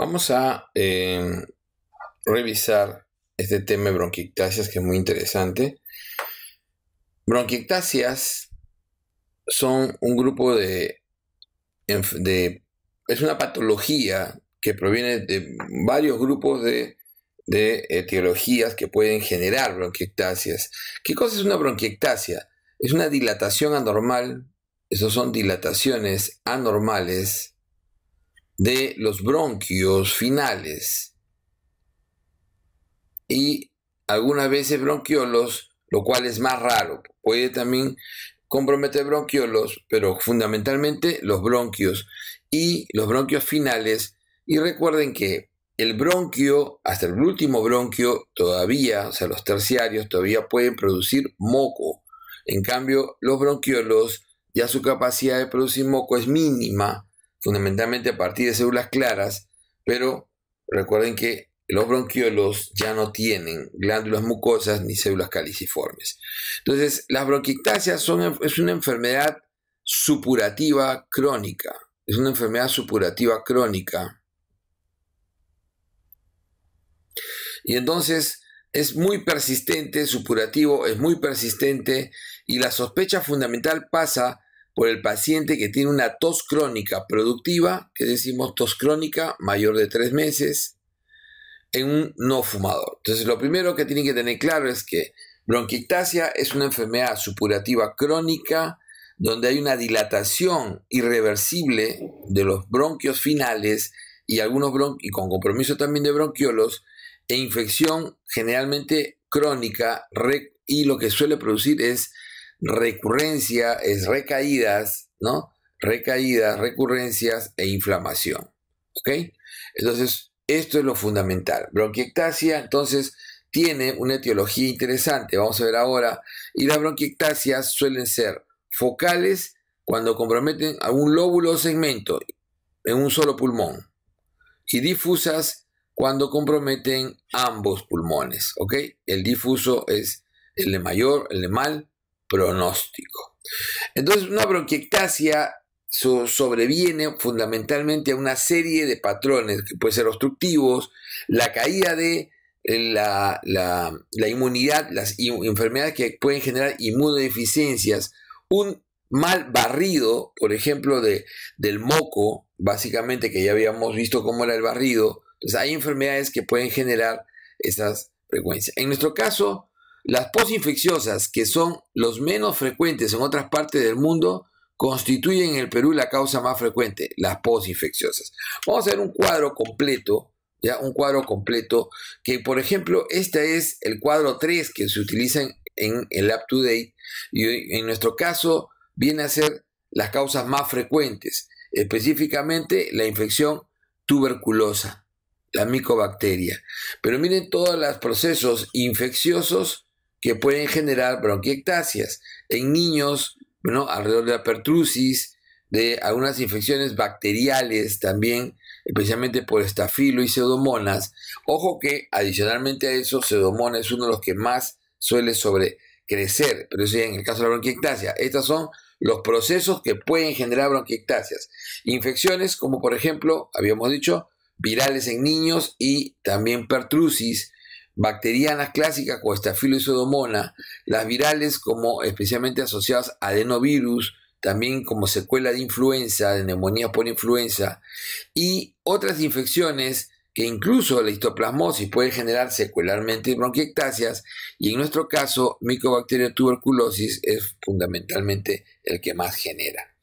Vamos a em, revisar este tema de bronquiectasias que es muy interesante. Bronquiectasias son un grupo de, es una patología que proviene de varios grupos de, etiologías que pueden generar bronquiectasias. ¿Qué cosa es una bronquiectasia? Es una dilatación anormal, esas son dilataciones anormales de los bronquios finales y algunas veces bronquiolos, lo cual es más raro. Puede también comprometer bronquiolos, pero fundamentalmente los bronquios y los bronquios finales. Y recuerden que el bronquio, hasta el último bronquio, todavía, o sea, los terciarios todavía pueden producir moco. En cambio, los bronquiolos, ya su capacidad de producir moco es mínima fundamentalmente a partir de células claras, pero recuerden que los bronquiolos ya no tienen glándulas mucosas ni células caliciformes. Entonces, las bronquictasias son, es una enfermedad supurativa crónica. Es una enfermedad supurativa crónica. Y entonces es muy persistente, supurativo, es muy persistente y la sospecha fundamental pasa por el paciente que tiene una tos crónica productiva, que decimos tos crónica mayor de tres meses, en un no fumador. Entonces, lo primero que tienen que tener claro es que bronquictasia es una enfermedad supurativa crónica donde hay una dilatación irreversible de los bronquios finales y algunos con compromiso también de bronquiolos, e infección generalmente crónica, y lo que suele producir es recurrencia es recaídas, ¿no? Recaídas, recurrencias e inflamación. ¿Ok? Entonces, esto es lo fundamental. Bronquiectasia, entonces, tiene una etiología interesante. Vamos a ver ahora. Y las bronquiectasias suelen ser focales cuando comprometen a un lóbulo o segmento en un solo pulmón. Y difusas cuando comprometen ambos pulmones. ¿Ok? El difuso es el de mayor, el de mal, pronóstico. Entonces, una bronquiectasia sobreviene fundamentalmente a una serie de patrones que pueden ser obstructivos, la caída de eh, la, inmunidad, las enfermedades que pueden generar inmunodeficiencias, un mal barrido, por ejemplo, de, del moco, básicamente que ya habíamos visto cómo era el barrido. Entonces hay enfermedades que pueden generar esas frecuencias. En nuestro caso, las posinfecciosas, que son los menos frecuentes en otras partes del mundo, constituyen en el Perú la causa más frecuente, las posinfecciosas. Vamos a ver un cuadro completo, ya un cuadro completo, que por ejemplo, este es el cuadro 3 que se utiliza en, el up to date y en nuestro caso viene a ser las causas más frecuentes, específicamente la infección tuberculosa, la micobacteria. Pero miren todos los procesos infecciosos que pueden generar bronquiectasias en niños, bueno, alrededor de la pertrusis, de algunas infecciones bacteriales también, especialmente por estafilo y pseudomonas. Ojo que adicionalmente a eso, pseudomonas es uno de los que más suele sobrecrecer, pero eso en el caso de la bronquiectasia. Estos son los procesos que pueden generar bronquiectasias. Infecciones como por ejemplo, habíamos dicho, virales en niños y también pertrusis, bacterianas clásicas como estafilo y sodomona, las virales como especialmente asociadas a adenovirus, también como secuela de influenza, de neumonía por influenza, y otras infecciones que incluso la histoplasmosis puede generar secularmente bronquiectasias, y en nuestro caso, micobacteria tuberculosis es fundamentalmente el que más genera.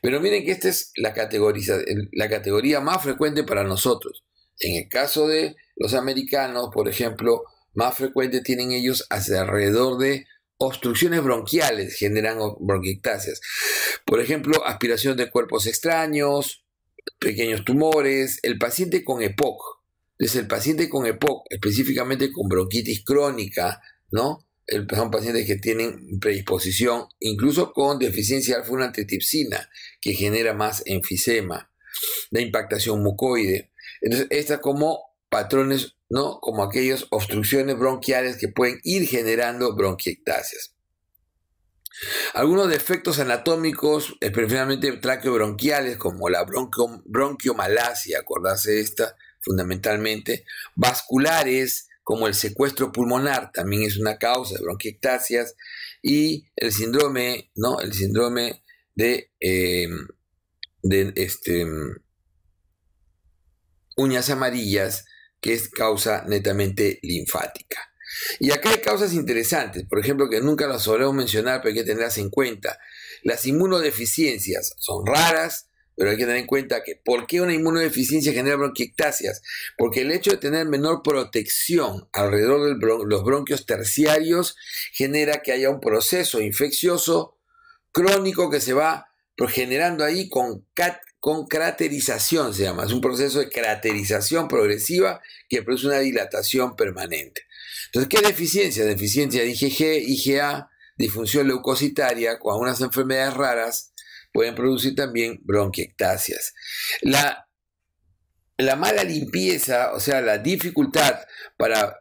Pero miren que esta es la la categoría más frecuente para nosotros. En el caso de los americanos, por ejemplo, más frecuente tienen ellos alrededor de obstrucciones bronquiales, generan bronquictasias. Por ejemplo, aspiración de cuerpos extraños, pequeños tumores. El paciente con EPOC, es el paciente con EPOC, específicamente con bronquitis crónica, ¿no? son pacientes que tienen predisposición, incluso con deficiencia alfa-1-antitipsina, que genera más enfisema, la impactación mucoide. Entonces, esta como patrones no como aquellas obstrucciones bronquiales que pueden ir generando bronquiectasias. Algunos defectos anatómicos, especialmente eh, traqueobronquiales, como la bronco, bronquiomalacia, acordarse de esta fundamentalmente, vasculares, como el secuestro pulmonar, también es una causa de bronquiectasias, y el síndrome, ¿no? El síndrome de, em, de este, mm, uñas amarillas, que es causa netamente linfática. Y acá hay causas interesantes, por ejemplo, que nunca las solemos mencionar, pero hay que tenerlas en cuenta. Las inmunodeficiencias son raras, pero hay que tener en cuenta que ¿por qué una inmunodeficiencia genera bronquiectasias? Porque el hecho de tener menor protección alrededor de los bronquios terciarios genera que haya un proceso infeccioso crónico que se va generando ahí con cat, con craterización, se llama. Es un proceso de craterización progresiva que produce una dilatación permanente. Entonces, ¿qué deficiencia? Deficiencia de IgG, IgA, disfunción leucocitaria, con algunas enfermedades raras, pueden producir también bronquiectasias. La, la mala limpieza, o sea, la dificultad para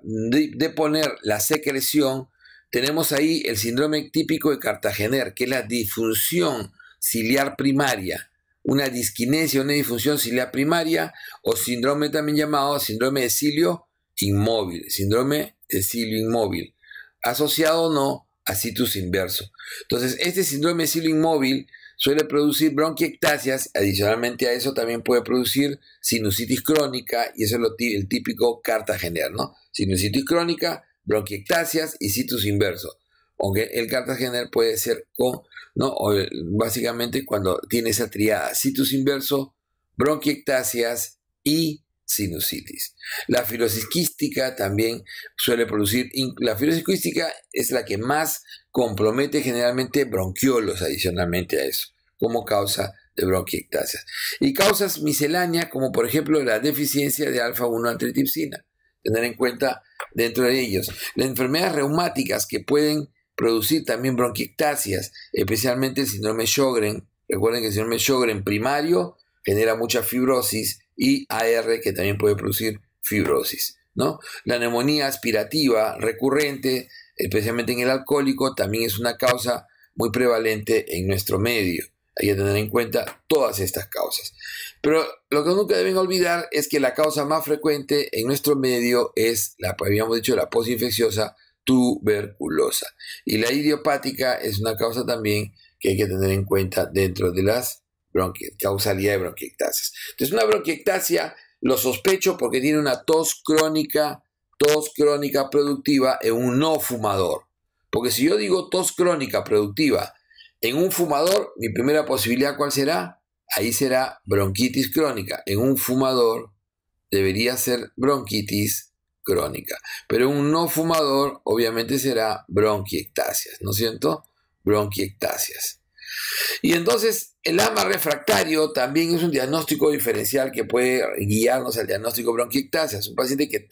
deponer la secreción, tenemos ahí el síndrome típico de Cartagener, que es la disfunción ciliar primaria una disquinesia, una difusión cilia primaria o síndrome también llamado síndrome de cilio inmóvil, síndrome de cilio inmóvil, asociado o no a situs inverso. Entonces, este síndrome de cilio inmóvil suele producir bronquiectasias, adicionalmente a eso también puede producir sinusitis crónica, y eso es lo el típico general, ¿no? Sinusitis crónica, bronquiectasias y situs inverso aunque el cartagener puede ser con, ¿no? Eh, básicamente cuando tiene esa triada, situs inverso, bronquiectasias y sinusitis. La filosiquística también suele producir, la filosiquística es la que más compromete generalmente bronquiolos adicionalmente a eso, como causa de bronquiectasias. Y causas misceláneas como por ejemplo la deficiencia de alfa-1 antritipsina tener en cuenta dentro de ellos. Las enfermedades reumáticas que pueden producir también bronquiectasias, especialmente el síndrome Sjögren. Recuerden que el síndrome Sjögren primario genera mucha fibrosis y AR que también puede producir fibrosis. ¿no? La neumonía aspirativa recurrente, especialmente en el alcohólico, también es una causa muy prevalente en nuestro medio. Hay que tener en cuenta todas estas causas. Pero lo que nunca deben olvidar es que la causa más frecuente en nuestro medio es, la habíamos dicho, la posinfecciosa tuberculosa. Y la idiopática es una causa también que hay que tener en cuenta dentro de las causalidad de bronquiectasias. Entonces, una bronquiectasia lo sospecho porque tiene una tos crónica, tos crónica productiva en un no fumador. Porque si yo digo tos crónica productiva en un fumador, mi primera posibilidad cuál será? Ahí será bronquitis crónica. En un fumador debería ser bronquitis crónica. Pero un no fumador obviamente será bronquiectasias, ¿no es cierto? Bronquiectasias. Y entonces el ama refractario también es un diagnóstico diferencial que puede guiarnos al diagnóstico bronquiectasias. Un paciente que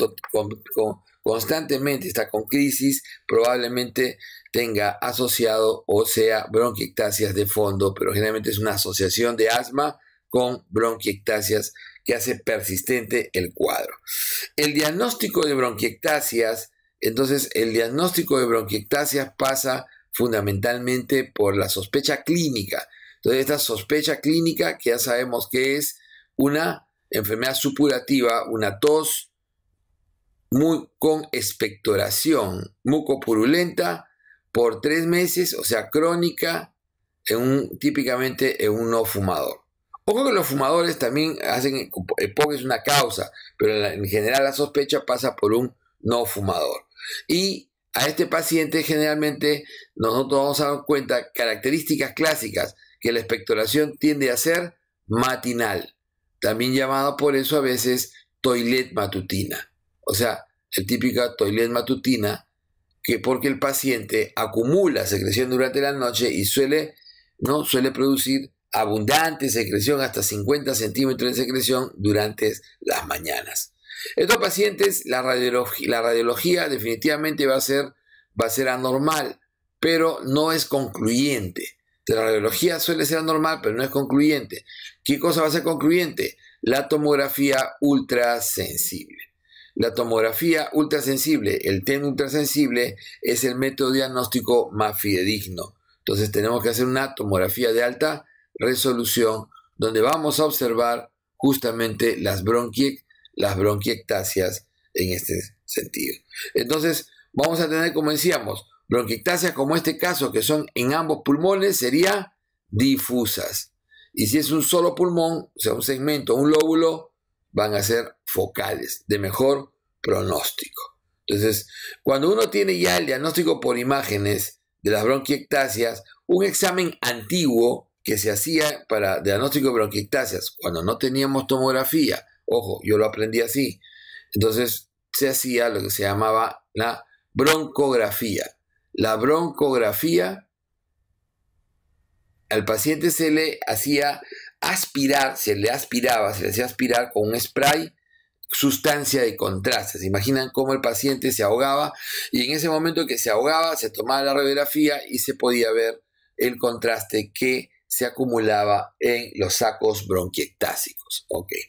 constantemente está con crisis probablemente tenga asociado o sea bronquiectasias de fondo, pero generalmente es una asociación de asma con bronquiectasias que hace persistente el cuadro. El diagnóstico de bronquiectasias, entonces el diagnóstico de bronquiectasias pasa fundamentalmente por la sospecha clínica. Entonces esta sospecha clínica que ya sabemos que es una enfermedad supurativa, una tos muy, con expectoración mucopurulenta por tres meses, o sea, crónica, típicamente en un no fumador. Ojo que los fumadores también hacen, el eh, eh, es una causa, pero en general la sospecha pasa por un no fumador. Y a este paciente generalmente nosotros vamos a dar cuenta características clásicas que la expectoración tiende a ser matinal, también llamado por eso a veces toilet matutina. O sea, el típico toilet matutina, que porque el paciente acumula secreción durante la noche y suele, ¿no? suele producir abundante secreción hasta 50 centímetros de secreción durante las mañanas. Estos pacientes, la, radiología definitivamente va a, ser, va a ser anormal, pero no es concluyente. La radiología suele ser anormal, pero no es concluyente. ¿Qué cosa va a ser concluyente? La tomografía ultrasensible. La tomografía ultrasensible, el TEN ultrasensible, es el método diagnóstico más fidedigno. Entonces tenemos que hacer una tomografía de alta resolución donde vamos a observar justamente las, bronquiectasias en este sentido. Entonces, vamos a tener, como decíamos, bronquiectasias como este caso, que son en ambos pulmones, serían difusas. Y si es un solo pulmón, o sea, un segmento, un lóbulo, van a ser focales, de mejor pronóstico. Entonces, cuando uno tiene ya el diagnóstico por imágenes de las bronquiectasias, un examen antiguo que se hacía para diagnóstico de bronquiectasias cuando no teníamos tomografía. Ojo, yo lo aprendí así. Entonces se hacía lo que se llamaba la broncografía. La broncografía al paciente se le hacía aspirar, se le aspiraba, se le hacía aspirar con un spray sustancia de contraste. Se imaginan cómo el paciente se ahogaba y en ese momento que se ahogaba se tomaba la radiografía y se podía ver el contraste que se acumulaba en los sacos bronquiectásicos. Okay.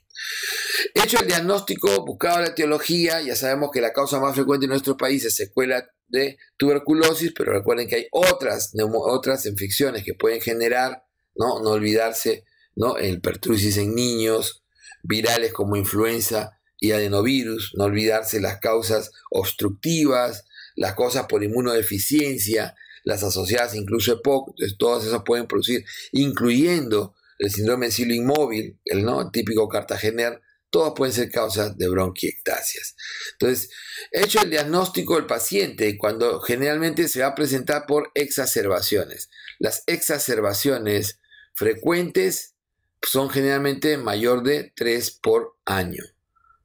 Hecho el diagnóstico, buscado la etiología, ya sabemos que la causa más frecuente en nuestro país es secuela de tuberculosis, pero recuerden que hay otras, otras infecciones que pueden generar, no, olvidarse, ¿no? el pertrusis en niños, virales como influenza y adenovirus, no olvidarse las causas obstructivas, las cosas por inmunodeficiencia, las asociadas incluso EPOC, todas esas pueden producir, incluyendo el síndrome de silo inmóvil, el ¿no? típico cartagener, todas pueden ser causas de bronquiectasias. Entonces, hecho el diagnóstico del paciente, cuando generalmente se va a presentar por exacerbaciones. Las exacerbaciones frecuentes son generalmente mayor de 3 por año.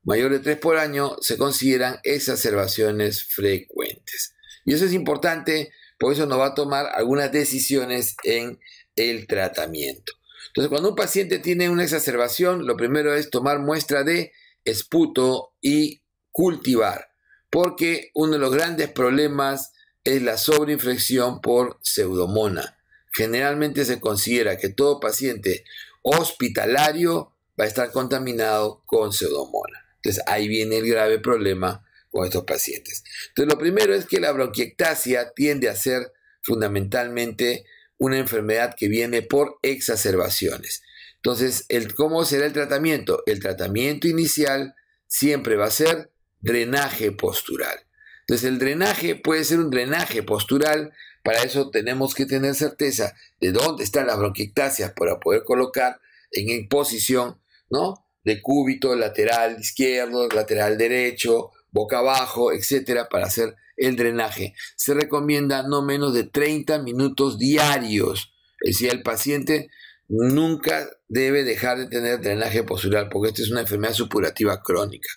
Mayor de 3 por año se consideran exacerbaciones frecuentes. Y eso es importante por eso nos va a tomar algunas decisiones en el tratamiento. Entonces, cuando un paciente tiene una exacerbación, lo primero es tomar muestra de esputo y cultivar, porque uno de los grandes problemas es la sobreinfección por pseudomona. Generalmente se considera que todo paciente hospitalario va a estar contaminado con pseudomona. Entonces ahí viene el grave problema con estos pacientes. Entonces, lo primero es que la bronquiectasia tiende a ser fundamentalmente una enfermedad que viene por exacerbaciones. Entonces, el, ¿cómo será el tratamiento? El tratamiento inicial siempre va a ser drenaje postural. Entonces, el drenaje puede ser un drenaje postural. Para eso tenemos que tener certeza de dónde están las bronquiectasias para poder colocar en posición, ¿no? De cúbito lateral izquierdo, lateral derecho, boca abajo, etcétera, para hacer el drenaje. Se recomienda no menos de 30 minutos diarios. Es decir, el paciente nunca debe dejar de tener drenaje postural, porque esta es una enfermedad supurativa crónica.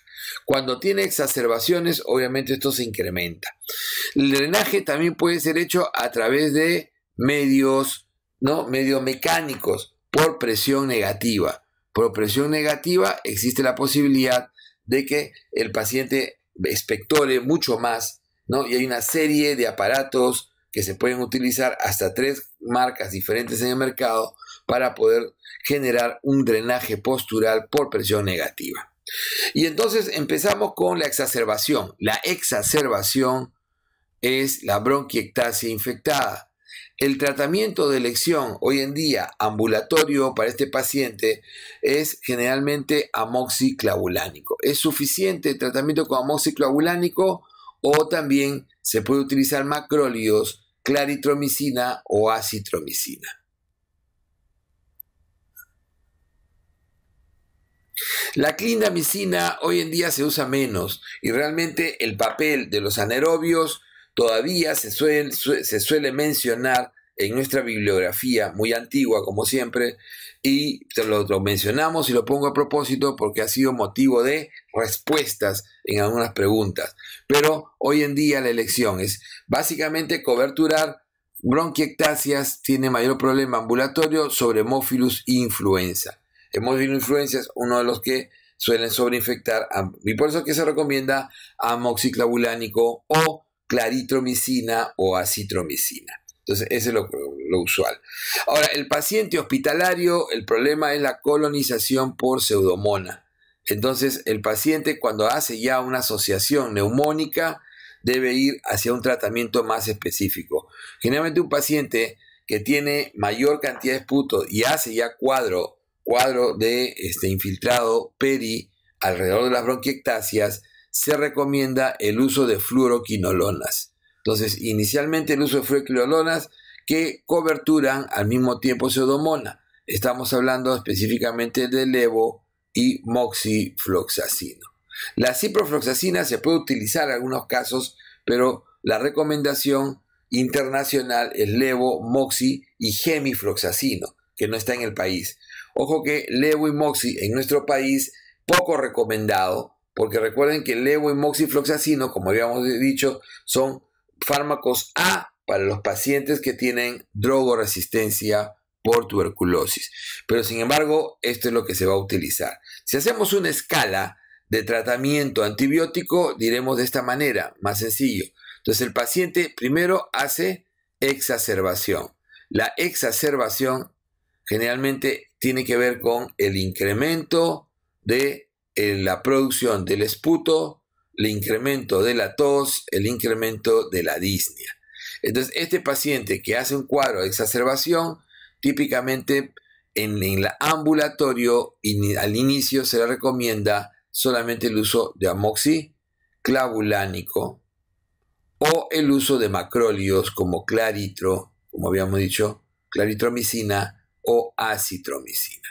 Cuando tiene exacerbaciones, obviamente esto se incrementa. El drenaje también puede ser hecho a través de medios, ¿no? Medios mecánicos por presión negativa. Por presión negativa existe la posibilidad de que el paciente espectores, mucho más, ¿no? Y hay una serie de aparatos que se pueden utilizar hasta tres marcas diferentes en el mercado para poder generar un drenaje postural por presión negativa. Y entonces empezamos con la exacerbación. La exacerbación es la bronquiectasia infectada. El tratamiento de elección hoy en día ambulatorio para este paciente es generalmente amoxiclavulánico. Es suficiente el tratamiento con amoxiclavulánico o también se puede utilizar macrólidos, claritromicina o acitromicina. La clindamicina hoy en día se usa menos y realmente el papel de los anaerobios Todavía se, suele mencionar en nuestra bibliografía, muy antigua como siempre, y lo, mencionamos y lo pongo a propósito porque ha sido motivo de respuestas en algunas preguntas. Pero hoy en día la elección es básicamente coberturar bronquiectasias, tiene mayor problema ambulatorio sobre hemófilus influenza. Hemófilus influenza es uno de los que suelen sobreinfectar, y por eso es que se recomienda amoxiclavulánico o claritromicina o acitromicina. Entonces, ese es lo, usual. Ahora, el paciente hospitalario, el problema es la colonización por pseudomona. Entonces, el paciente cuando hace ya una asociación neumónica debe ir hacia un tratamiento más específico. Generalmente un paciente que tiene mayor cantidad de esputo y hace ya cuadro, cuadro de este, infiltrado peri alrededor de las bronquiectasias, se recomienda el uso de fluoroquinolonas. Entonces, inicialmente el uso de fluoroquinolonas que coberturan al mismo tiempo pseudomona. Estamos hablando específicamente de levo y moxifloxacino. La ciprofloxacina se puede utilizar en algunos casos, pero la recomendación internacional es levo, moxi y gemifloxacino, que no está en el país. Ojo que levo y moxi en nuestro país poco recomendado, porque recuerden que levo y moxifloxacino, como habíamos dicho, son fármacos A para los pacientes que tienen drogoresistencia por tuberculosis. Pero sin embargo, esto es lo que se va a utilizar. Si hacemos una escala de tratamiento antibiótico, diremos de esta manera, más sencillo. Entonces el paciente primero hace exacerbación. La exacerbación generalmente tiene que ver con el incremento de la producción del esputo, el incremento de la tos, el incremento de la disnea. Entonces, este paciente que hace un cuadro de exacerbación, típicamente en, el ambulatorio al inicio se le recomienda solamente el uso de amoxiclavulánico o el uso de macrólidos como claritro, como habíamos dicho, claritromicina o acitromicina.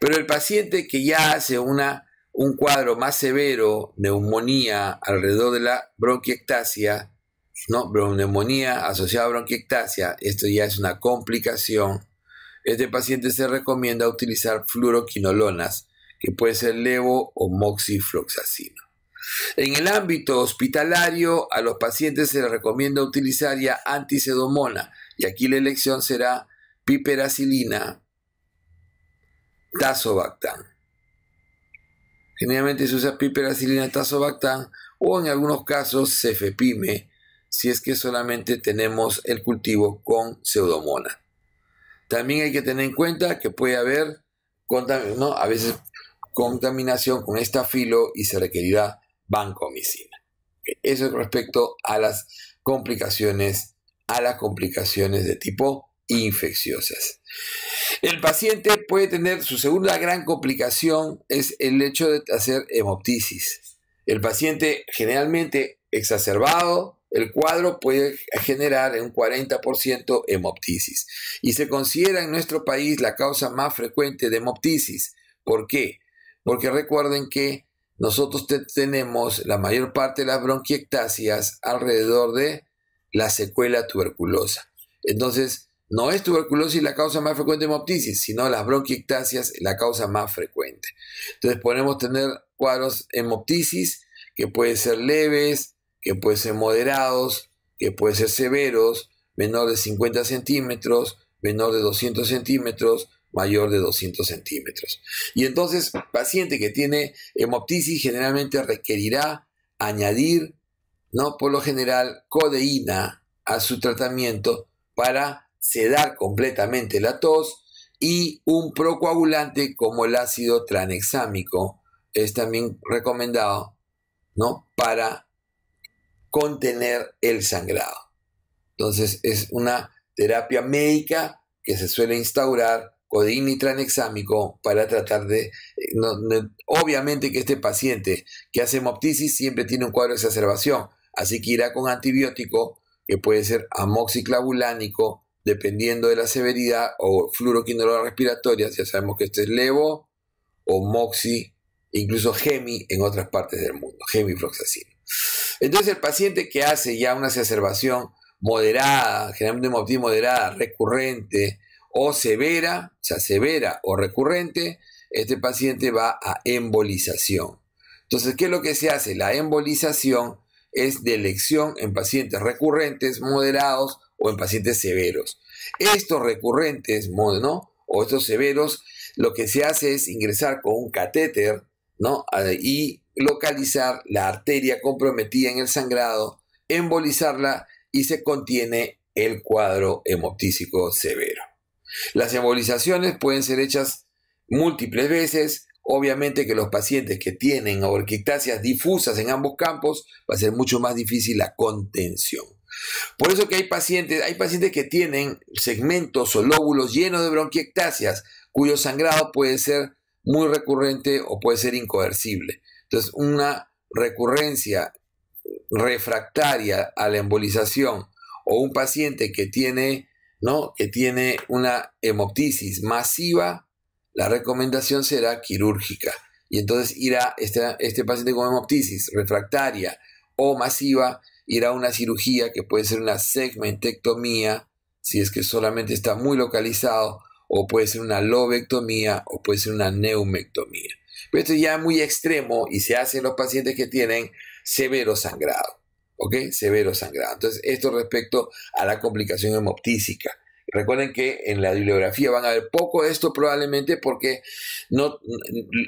Pero el paciente que ya hace una un cuadro más severo, neumonía alrededor de la bronquiectasia, ¿no? neumonía asociada a bronquiectasia, esto ya es una complicación, este paciente se recomienda utilizar fluoroquinolonas, que puede ser levo o moxifloxacino. En el ámbito hospitalario, a los pacientes se les recomienda utilizar ya antisedomona, y aquí la elección será piperacilina, tazobactam. Generalmente se usa piperacilina-tazobactam o en algunos casos cefepime si es que solamente tenemos el cultivo con pseudomonas. También hay que tener en cuenta que puede haber a veces contaminación con estafilo y se requerirá vancomicina. Eso es respecto a las complicaciones, a las complicaciones de tipo infecciosas. El paciente puede tener su segunda gran complicación es el hecho de hacer hemoptisis. El paciente generalmente exacerbado, el cuadro puede generar un 40% hemoptisis y se considera en nuestro país la causa más frecuente de hemoptisis. ¿Por qué? Porque recuerden que nosotros tenemos la mayor parte de las bronquiectasias alrededor de la secuela tuberculosa. Entonces, no es tuberculosis la causa más frecuente de hemoptisis, sino las bronquiectasias la causa más frecuente. Entonces podemos tener cuadros hemoptisis que pueden ser leves, que pueden ser moderados, que pueden ser severos, menor de 50 centímetros, menor de 200 centímetros, mayor de 200 centímetros. Y entonces, paciente que tiene hemoptisis generalmente requerirá añadir, no por lo general, codeína a su tratamiento para sedar completamente la tos y un procoagulante como el ácido tranexámico es también recomendado ¿no? para contener el sangrado. Entonces es una terapia médica que se suele instaurar con y para tratar de... Eh, obviamente que este paciente que hace hemoptisis siempre tiene un cuadro de exacerbación, así que irá con antibiótico que puede ser amoxiclavulánico dependiendo de la severidad, o fluoroquinolonas respiratoria, ya sabemos que este es levo, o moxi, incluso gemi en otras partes del mundo, gemifloxacina. Entonces el paciente que hace ya una exacerbación moderada, generalmente moderada, recurrente o severa, o sea, severa o recurrente, este paciente va a embolización. Entonces, ¿qué es lo que se hace? La embolización es de elección en pacientes recurrentes, moderados o en pacientes severos. Estos recurrentes, O estos severos, lo que se hace es ingresar con un catéter, Y localizar la arteria comprometida en el sangrado, embolizarla y se contiene el cuadro hemoptísico severo. Las embolizaciones pueden ser hechas múltiples veces. Obviamente que los pacientes que tienen orquictasias difusas en ambos campos va a ser mucho más difícil la contención. Por eso que hay pacientes, hay pacientes que tienen segmentos o lóbulos llenos de bronquiectasias, cuyo sangrado puede ser muy recurrente o puede ser incoercible. Entonces, una recurrencia refractaria a la embolización o un paciente que tiene, ¿no? que tiene una hemoptisis masiva, la recomendación será quirúrgica. Y entonces irá este, este paciente con hemoptisis refractaria o masiva ir a una cirugía que puede ser una segmentectomía, si es que solamente está muy localizado, o puede ser una lobectomía, o puede ser una neumectomía. Pero esto ya es muy extremo y se hace en los pacientes que tienen severo sangrado. ¿Ok? Severo sangrado. Entonces, esto respecto a la complicación hemoptísica. Recuerden que en la bibliografía van a ver poco de esto probablemente porque no,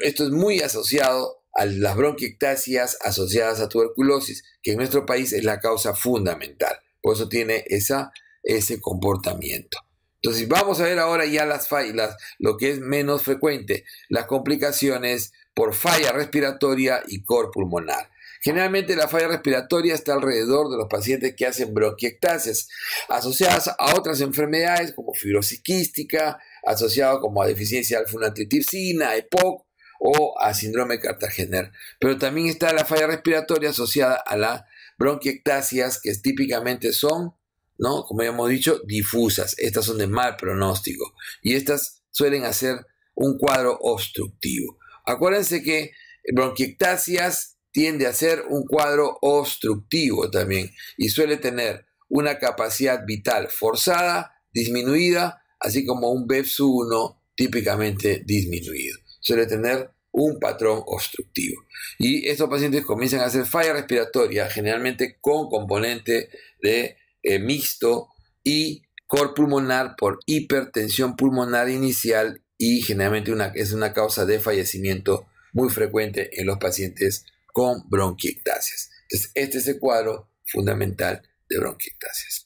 esto es muy asociado a las bronquiectasias asociadas a tuberculosis, que en nuestro país es la causa fundamental. Por eso tiene esa, ese comportamiento. Entonces, vamos a ver ahora ya las fallas, lo que es menos frecuente, las complicaciones por falla respiratoria y cor pulmonar Generalmente la falla respiratoria está alrededor de los pacientes que hacen bronquiectasias, asociadas a otras enfermedades como fibrosis quística, asociado como a deficiencia de alfa EPOC, o a síndrome cartagener. Pero también está la falla respiratoria asociada a la bronquiectasias, que típicamente son, ¿no? como ya hemos dicho, difusas. Estas son de mal pronóstico y estas suelen hacer un cuadro obstructivo. Acuérdense que bronquiectasias tiende a ser un cuadro obstructivo también y suele tener una capacidad vital forzada, disminuida, así como un bepsu 1 típicamente disminuido. Suele tener un patrón obstructivo. Y estos pacientes comienzan a hacer falla respiratoria, generalmente con componente de eh, mixto y cor pulmonar por hipertensión pulmonar inicial y generalmente es una causa de fallecimiento muy frecuente en los pacientes con bronquiectasias. Entonces, este es el cuadro fundamental de bronquiectasias.